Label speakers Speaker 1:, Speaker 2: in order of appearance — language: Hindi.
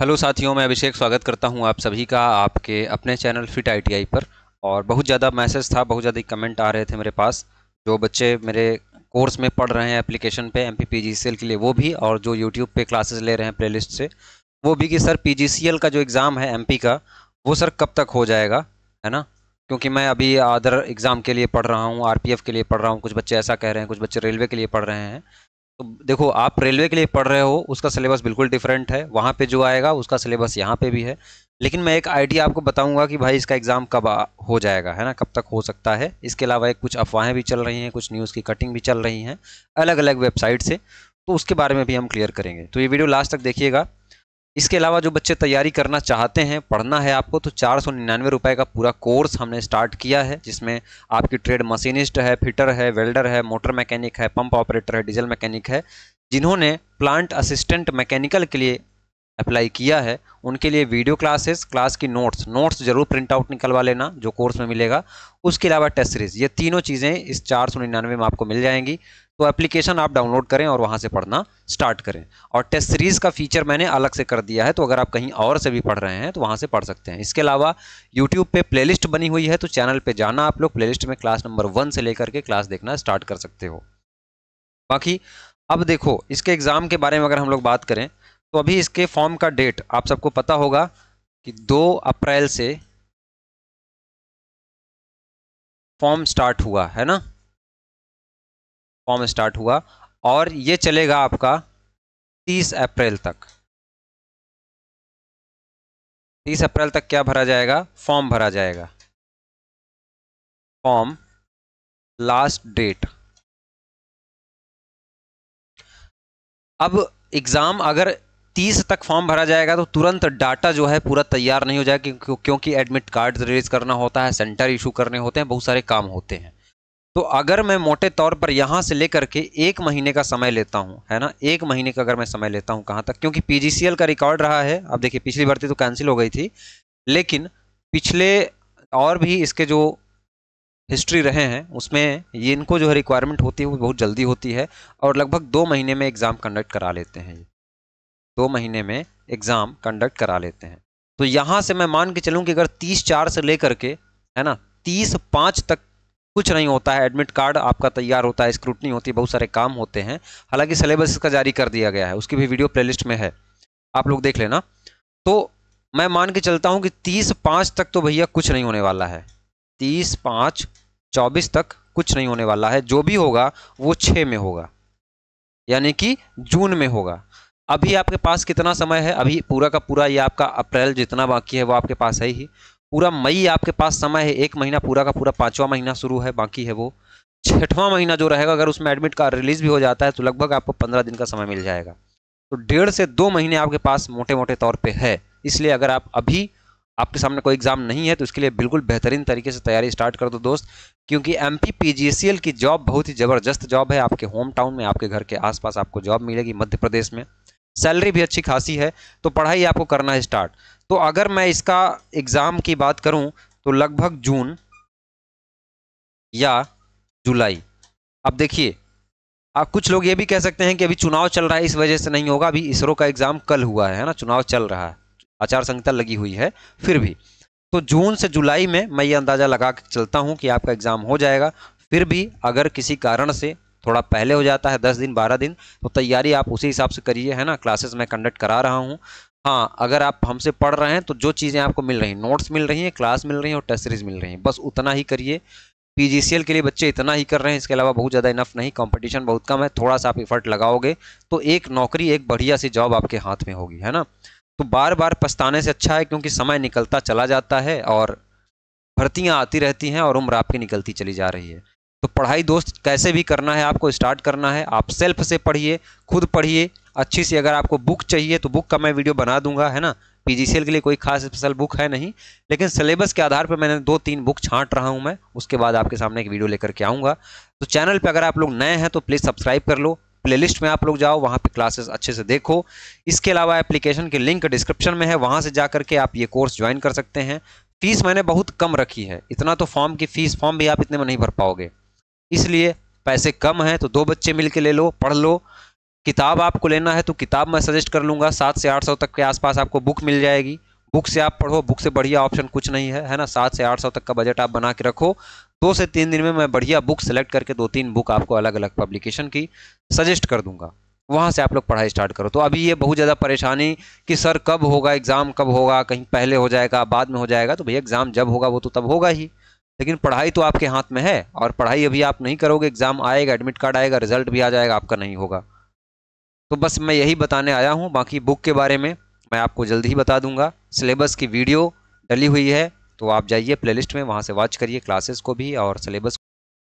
Speaker 1: हेलो साथियों मैं अभिषेक स्वागत करता हूं आप सभी का आपके अपने चैनल फिट आईटीआई पर और बहुत ज़्यादा मैसेज था बहुत ज़्यादा कमेंट आ रहे थे मेरे पास जो बच्चे मेरे कोर्स में पढ़ रहे हैं एप्लीकेशन पे एम पी के लिए वो भी और जो यूट्यूब पे क्लासेस ले रहे हैं प्लेलिस्ट से वो भी कि सर पी का जो एग्ज़ाम है एम का वो सर कब तक हो जाएगा है ना क्योंकि मैं अभी अदर एग्ज़ाम के लिए पढ़ रहा हूँ आर के लिए पढ़ रहा हूँ कुछ बच्चे ऐसा कह रहे हैं कुछ बच्चे रेलवे के लिए पढ़ रहे हैं तो देखो आप रेलवे के लिए पढ़ रहे हो उसका सिलेबस बिल्कुल डिफरेंट है वहाँ पे जो आएगा उसका सिलेबस यहाँ पे भी है लेकिन मैं एक आइडिया आपको बताऊंगा कि भाई इसका एग्ज़ाम कब हो जाएगा है ना कब तक हो सकता है इसके अलावा एक कुछ अफवाहें भी चल रही हैं कुछ न्यूज़ की कटिंग भी चल रही हैं अलग अलग वेबसाइट से तो उसके बारे में भी हम क्लियर करेंगे तो ये वीडियो लास्ट तक देखिएगा इसके अलावा जो बच्चे तैयारी करना चाहते हैं पढ़ना है आपको तो चार सौ निन्यानवे रुपये का पूरा कोर्स हमने स्टार्ट किया है जिसमें आपकी ट्रेड मशीनिस्ट है फिटर है वेल्डर है मोटर मैकेनिक है पंप ऑपरेटर है डीजल मैकेनिक है जिन्होंने प्लांट असिस्टेंट मैकेनिकल के लिए अप्लाई किया है उनके लिए वीडियो क्लासेस क्लास की नोट्स नोट्स जरूर प्रिंट आउट निकलवा लेना जो कोर्स में मिलेगा उसके अलावा टेस्ट सीरीज ये तीनों चीज़ें इस चार सौ निन्यानवे में आपको मिल जाएंगी तो एप्लीकेशन आप डाउनलोड करें और वहाँ से पढ़ना स्टार्ट करें और टेस्ट सीरीज़ का फीचर मैंने अलग से कर दिया है तो अगर आप कहीं और से भी पढ़ रहे हैं तो वहाँ से पढ़ सकते हैं इसके अलावा यूट्यूब पे प्लेलिस्ट बनी हुई है तो चैनल पे जाना आप लोग प्ले में क्लास नंबर वन से लेकर के क्लास देखना स्टार्ट कर सकते हो बाकी अब देखो इसके एग्ज़ाम के बारे में अगर हम लोग बात करें तो अभी इसके फॉर्म का डेट आप सबको पता होगा कि दो अप्रैल से फॉर्म स्टार्ट हुआ है ना फॉर्म स्टार्ट हुआ और ये चलेगा आपका 30 अप्रैल तक 30 अप्रैल तक क्या भरा जाएगा फॉर्म भरा जाएगा फॉर्म लास्ट डेट अब एग्ज़ाम अगर 30 तक फॉर्म भरा जाएगा तो तुरंत डाटा जो है पूरा तैयार नहीं हो जाएगा क्योंकि एडमिट कार्ड रिलीज करना होता है सेंटर इशू करने होते हैं बहुत सारे काम होते हैं तो अगर मैं मोटे तौर पर यहाँ से लेकर के एक महीने का समय लेता हूँ है ना एक महीने का अगर मैं समय लेता हूँ कहाँ तक क्योंकि पीजीसीएल का रिकॉर्ड रहा है अब देखिए पिछली भर्ती तो कैंसिल हो गई थी लेकिन पिछले और भी इसके जो हिस्ट्री रहे हैं उसमें ये इनको जो है रिक्वायरमेंट होती है वो बहुत जल्दी होती है और लगभग दो महीने में एग्ज़ाम कंडक्ट करा लेते हैं ये दो महीने में एग्ज़ाम कंडक्ट करा लेते हैं तो यहाँ से मैं मान के चलूँ कि अगर तीस चार से लेकर के है ना तीस पाँच तक कुछ नहीं होता है एडमिट कार्ड आपका तैयार होता है स्क्रूटनी होती है बहुत सारे काम होते हैं हालांकि सिलेबस इसका जारी कर दिया गया है उसकी भी वीडियो प्लेलिस्ट में है आप लोग देख लेना तो मैं मान के चलता हूँ कि तीस पाँच तक तो भैया कुछ नहीं होने वाला है तीस पाँच चौबीस तक कुछ नहीं होने वाला है जो भी होगा वो छः में होगा यानी कि जून में होगा अभी आपके पास कितना समय है अभी पूरा का पूरा ये आपका अप्रैल जितना बाकी है वो आपके पास है ही पूरा मई आपके पास समय है एक महीना पूरा का पूरा पाँचवा महीना शुरू है बाकी है वो छठवां महीना जो रहेगा अगर उसमें एडमिट कार्ड रिलीज भी हो जाता है तो लगभग आपको पंद्रह दिन का समय मिल जाएगा तो डेढ़ से दो महीने आपके पास मोटे मोटे तौर पर है इसलिए अगर आप अभी आपके सामने कोई एग्ज़ाम नहीं है तो उसके लिए बिल्कुल बेहतरीन तरीके से तैयारी स्टार्ट कर दो दोस्त क्योंकि एम पी की जॉब बहुत ही ज़बरदस्त जॉब है आपके होम टाउन में आपके घर के आसपास आपको जॉब मिलेगी मध्य प्रदेश में सैलरी भी अच्छी खासी है तो पढ़ाई आपको करना है स्टार्ट तो अगर मैं इसका एग्ज़ाम की बात करूं तो लगभग जून या जुलाई अब देखिए आप कुछ लोग ये भी कह सकते हैं कि अभी चुनाव चल रहा है इस वजह से नहीं होगा अभी इसरो का एग्ज़ाम कल हुआ है ना चुनाव चल रहा है आचार संहिता लगी हुई है फिर भी तो जून से जुलाई में मैं ये अंदाज़ा लगा के चलता हूँ कि आपका एग्ज़ाम हो जाएगा फिर भी अगर किसी कारण से थोड़ा पहले हो जाता है दस दिन बारह दिन तो तैयारी आप उसी हिसाब से करिए है ना क्लासेस मैं कंडक्ट करा रहा हूँ हाँ अगर आप हमसे पढ़ रहे हैं तो जो चीज़ें आपको मिल रही हैं नोट्स मिल रही हैं क्लास मिल रही हैं और टेस्ट सीरीज मिल रही हैं बस उतना ही करिए पी के लिए बच्चे इतना ही कर रहे हैं इसके अलावा बहुत ज़्यादा इनफ नहीं कंपटीशन बहुत कम है थोड़ा सा आप इफर्ट लगाओगे तो एक नौकरी एक बढ़िया सी जॉब आपके हाथ में होगी है ना तो बार बार पछताने से अच्छा है क्योंकि समय निकलता चला जाता है और भर्तियाँ आती रहती हैं और उम्र आपकी निकलती चली जा रही है तो पढ़ाई दोस्त कैसे भी करना है आपको स्टार्ट करना है आप सेल्फ से पढ़िए खुद पढ़िए अच्छी सी अगर आपको बुक चाहिए तो बुक का मैं वीडियो बना दूंगा है ना पीजीसीएल के लिए कोई खास स्पेशल बुक है नहीं लेकिन सिलेबस के आधार पर मैंने दो तीन बुक छांट रहा हूँ मैं उसके बाद आपके सामने एक वीडियो लेकर के आऊँगा तो चैनल पर अगर आप लोग नए हैं तो प्लीज़ सब्सक्राइब कर लो प्लेलिस्ट में आप लोग जाओ वहाँ पे क्लासेस अच्छे से देखो इसके अलावा एप्लीकेशन के लिंक डिस्क्रिप्शन में है वहाँ से जा करके आप ये कोर्स ज्वाइन कर सकते हैं फीस मैंने बहुत कम रखी है इतना तो फॉर्म की फीस फॉर्म भी आप इतने में नहीं भर पाओगे इसलिए पैसे कम हैं तो दो बच्चे मिल के ले लो पढ़ लो किताब आपको लेना है तो किताब मैं सजेस्ट कर लूँगा सात से आठ सौ तक के आसपास आपको बुक मिल जाएगी बुक से आप पढ़ो बुक से बढ़िया ऑप्शन कुछ नहीं है है ना सात से आठ सौ तक का बजट आप बना के रखो दो से तीन दिन में मैं बढ़िया बुक सेलेक्ट करके दो तीन बुक आपको अलग अलग पब्लिकेशन की सजेस्ट कर दूंगा वहाँ से आप लोग पढ़ाई स्टार्ट करो तो अभी ये बहुत ज़्यादा परेशानी कि सर कब होगा एग्ज़ाम कब होगा कहीं पहले हो जाएगा बाद में हो जाएगा तो भैया एग्ज़ाम जब होगा वो तो तब होगा ही लेकिन पढ़ाई तो आपके हाथ में है और पढ़ाई अभी आप नहीं करोगे एग्जाम आएगा एडमिट कार्ड आएगा रिजल्ट भी आ जाएगा आपका नहीं होगा तो बस मैं यही बताने आया हूँ बाकी बुक के बारे में मैं आपको जल्द ही बता दूंगा सिलेबस की वीडियो डली हुई है तो आप जाइए प्लेलिस्ट में वहाँ से वॉच करिए क्लासेस को भी और सिलेबस